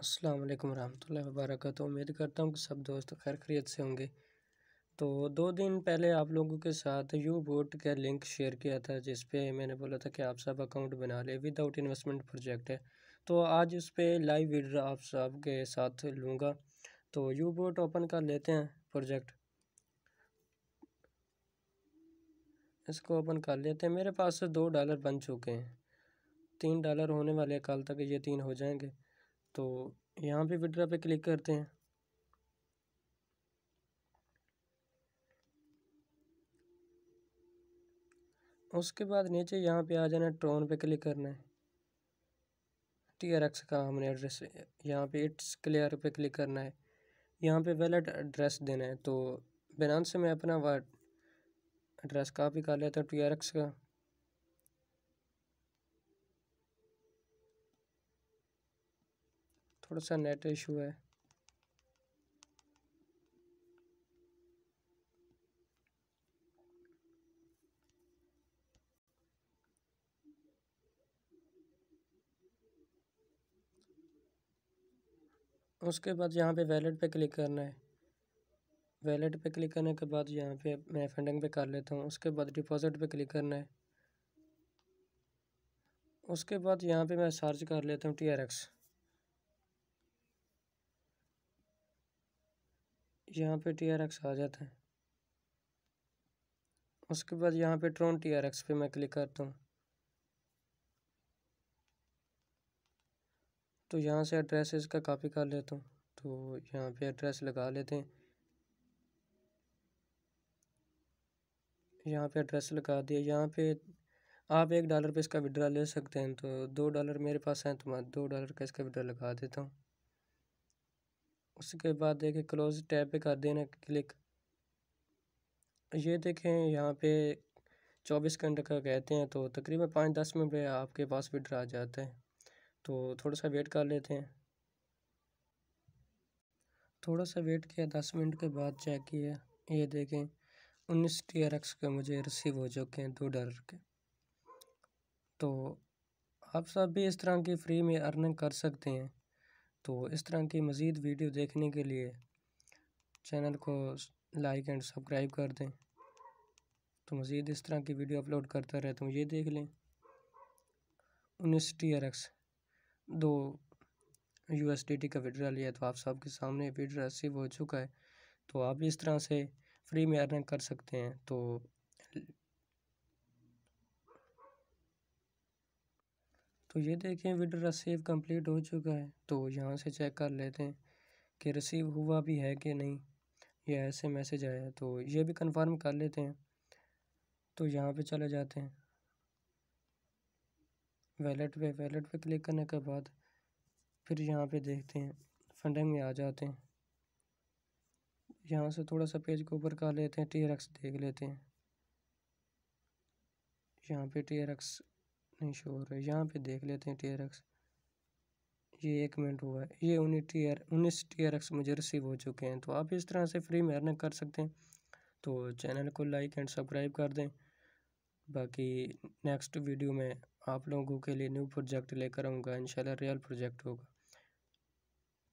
अस्सलाम वालेकुम रहमतुल्लाहि वबरकatuh उम्मीद करता हूँ कि सब दोस्त खैर खरीत से होंगे तो दो दिन पहले आप लोगों के साथ यू बोट का लिंक शेयर किया था जिस पे मैंने बोला था कि आप सब अकाउंट बना ले विदाउट इन्वेस्टमेंट प्रोजेक्ट है तो आज उस पर लाइव वीडियो आप सब के साथ लूँगा तो यू बोट ओपन कर लेते हैं प्रोजेक्ट इसको ओपन कर लेते हैं मेरे पास दो डॉलर बन चुके हैं तीन डॉलर होने वाले कल तक ये तीन हो जाएंगे तो यहाँ पे विड्रा पे क्लिक करते हैं उसके बाद नीचे यहाँ पे आ जाना है ट्रोन पे क्लिक करना है टी आर एक्स का हमने एड्रेस यहाँ पे इट्स क्लियर पे क्लिक करना है यहाँ पे वैलेट एड्रेस देना है तो बिनान से मैं अपना एड्रेस कापी कर लेता हूँ टी आर एक्स का थोड़ा सा नेट इशू है उसके बाद यहाँ पे वैलेट पे क्लिक करना है वैलेट पे क्लिक करने के बाद यहाँ पे मैं फंडिंग पे कर लेता हूँ उसके बाद डिपॉजिट पे क्लिक करना है उसके बाद यहाँ पे मैं सर्च कर लेता हूँ टी आर एक्स यहाँ पे टी आर एक्स आ जाता है उसके बाद यहाँ पे ट्रोन टी आर एक्स पे मैं क्लिक करता हूँ तो यहाँ से एड्रेस इसका कॉपी कर लेता हूँ तो यहाँ पे एड्रेस लगा लेते हैं यहाँ पे एड्रेस लगा दिया यहाँ पे आप एक डॉलर पे इसका विड्रा ले सकते हैं तो दो डॉलर मेरे पास हैं तो मैं दो डॉलर का इसका विड्रा लगा देता हूँ उसके बाद देखें क्लोज टैब पे कर देना क्लिक ये देखें यहाँ पे चौबीस घंटे का कहते हैं तो तकरीबन पाँच दस मिनट में आपके पास विड्रा आ जाता है तो थोड़ा सा वेट कर लेते हैं थोड़ा सा वेट किया दस मिनट के बाद चेक किया ये देखें उन्नीस टी आर एक्स के मुझे रिसीव हो चुके हैं दो डॉलर के तो आप सब भी इस तरह की फ्री में अर्निंग कर सकते हैं तो इस तरह की मज़ीद वीडियो देखने के लिए चैनल को लाइक एंड सब्सक्राइब कर दें तो मज़ीद इस तरह की वीडियो अपलोड करता रहता तो हूँ ये देख लें उन्नीस टी आर एक्स दो यू एस डी टी का विड्रा लिया तो आप सबके सामने विड्रा रिसीव हो चुका है तो आप इस तरह से फ्री में अर्निंग कर सकते हैं तो तो ये देखें विड्रा रसीव कंप्लीट हो चुका है तो यहाँ से चेक कर लेते हैं कि रिसीव हुआ भी है कि नहीं ये ऐसे मैसेज आया तो ये भी कंफर्म कर लेते हैं तो यहाँ पे चले जाते हैं वैलेट पे वैलेट पे क्लिक करने के बाद फिर यहाँ पे देखते हैं फंडिंग में आ जाते हैं यहाँ से थोड़ा सा पेज को ऊपर कर लेते हैं टी देख लेते हैं यहाँ पे टी नहीं शो हो रहा है यहाँ पे देख लेते हैं टी आर एक्स ये एक मिनट हुआ है ये उन्नीस टी आर उन्नीस टी आर एक्स मुझे रिसीव हो चुके हैं तो आप इस तरह से फ्री में अर्निंग कर सकते हैं तो चैनल को लाइक एंड सब्सक्राइब कर दें बाकी नेक्स्ट वीडियो में आप लोगों के लिए न्यू प्रोजेक्ट लेकर आऊँगा इंशाल्लाह रियल प्रोजेक्ट होगा